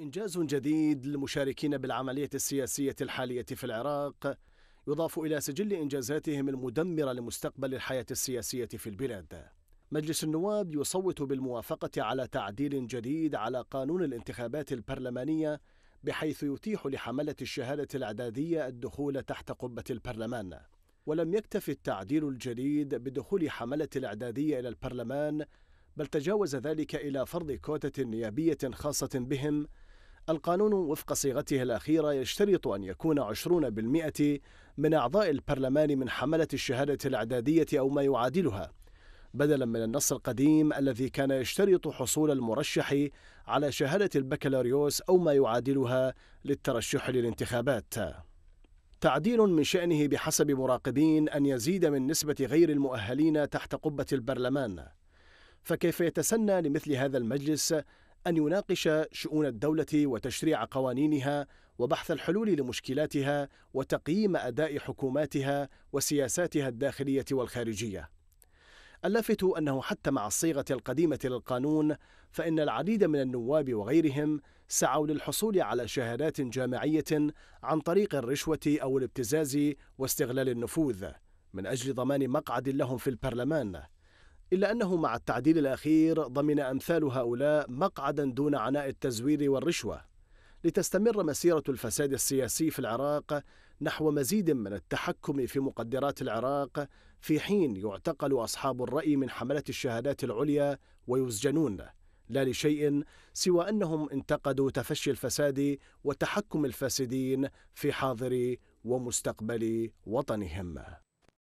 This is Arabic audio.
إنجاز جديد للمشاركين بالعملية السياسية الحالية في العراق يضاف إلى سجل إنجازاتهم المدمرة لمستقبل الحياة السياسية في البلاد. مجلس النواب يصوت بالموافقة على تعديل جديد على قانون الانتخابات البرلمانية بحيث يتيح لحملة الشهادة الإعدادية الدخول تحت قبة البرلمان. ولم يكتف التعديل الجديد بدخول حملة الإعدادية إلى البرلمان بل تجاوز ذلك إلى فرض كوتة نيابية خاصة بهم القانون وفق صيغته الأخيرة يشترط أن يكون 20% من أعضاء البرلمان من حملة الشهادة الإعدادية أو ما يعادلها بدلا من النص القديم الذي كان يشترط حصول المرشح على شهادة البكالوريوس أو ما يعادلها للترشح للانتخابات. تعديل من شأنه بحسب مراقبين أن يزيد من نسبة غير المؤهلين تحت قبة البرلمان. فكيف يتسنى لمثل هذا المجلس أن يناقش شؤون الدولة وتشريع قوانينها وبحث الحلول لمشكلاتها وتقييم أداء حكوماتها وسياساتها الداخلية والخارجية. اللافت أنه حتى مع الصيغة القديمة للقانون فإن العديد من النواب وغيرهم سعوا للحصول على شهادات جامعية عن طريق الرشوة أو الابتزاز واستغلال النفوذ من أجل ضمان مقعد لهم في البرلمان. إلا أنه مع التعديل الأخير ضمن أمثال هؤلاء مقعدا دون عناء التزوير والرشوة لتستمر مسيرة الفساد السياسي في العراق نحو مزيد من التحكم في مقدرات العراق في حين يعتقل أصحاب الرأي من حملة الشهادات العليا ويسجنون لا لشيء سوى أنهم انتقدوا تفشي الفساد وتحكم الفاسدين في حاضر ومستقبل وطنهم